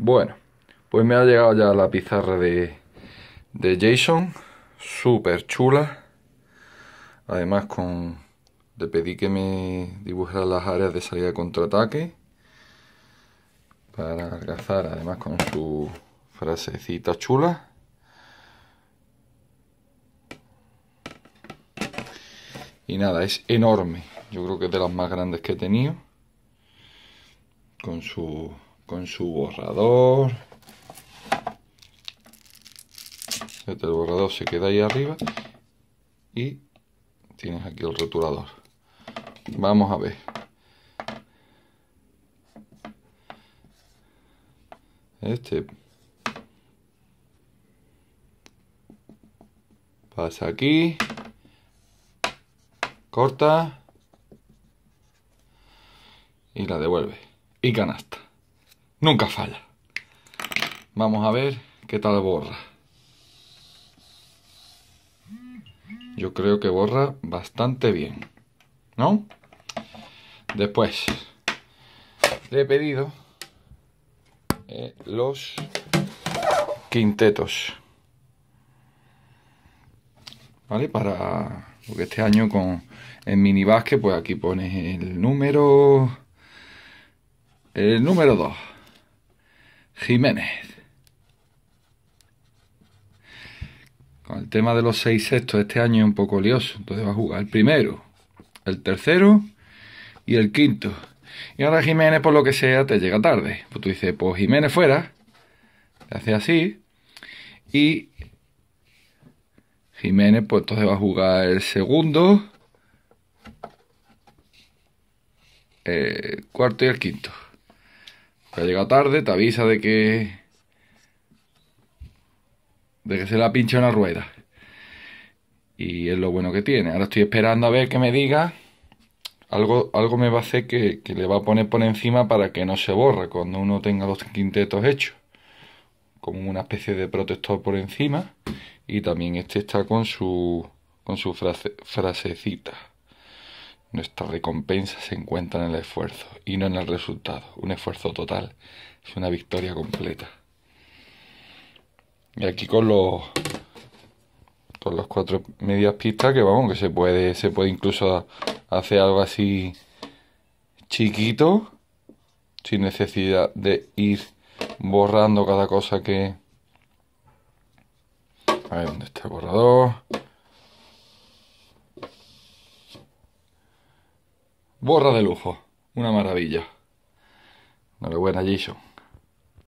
Bueno, pues me ha llegado ya la pizarra de, Jason, súper chula. Además con le pedí que me dibujara las áreas de salida de contraataque para cazar, además con su frasecita chula. Y nada, es enorme. Yo creo que es de las más grandes que he tenido. Con su con su borrador. Este el borrador se queda ahí arriba y tienes aquí el rotulador. Vamos a ver. Este pasa aquí, corta y la devuelve. Y canasta. Nunca falla. Vamos a ver qué tal borra. Yo creo que borra bastante bien. ¿No? Después le he pedido eh, los quintetos. ¿Vale? Para. Porque este año con el mini pues aquí pones el número. El número 2. Jiménez. Con el tema de los seis sextos, este año es un poco lioso. Entonces va a jugar el primero, el tercero y el quinto. Y ahora Jiménez, por lo que sea, te llega tarde. Pues tú dices, pues Jiménez fuera. te hace así. Y Jiménez, pues entonces va a jugar el segundo, el cuarto y el quinto. Ya ha llegado tarde, te avisa de que. de que se le ha pinchado una rueda. Y es lo bueno que tiene. Ahora estoy esperando a ver que me diga. Algo, algo me va a hacer que, le va a poner por encima para que no se borre cuando uno tenga los quintetos hechos. Como una especie de protector por encima. Y también este está con su, con su frasecita. Nuestra recompensa se encuentra en el esfuerzo y no en el resultado. Un esfuerzo total es una victoria completa. Y aquí con los con los cuatro medias pistas que vamos, que se puede se puede incluso hacer algo así chiquito sin necesidad de ir borrando cada cosa que a ver dónde está el borrador Borra de lujo. Una maravilla. Enhorabuena, Jason.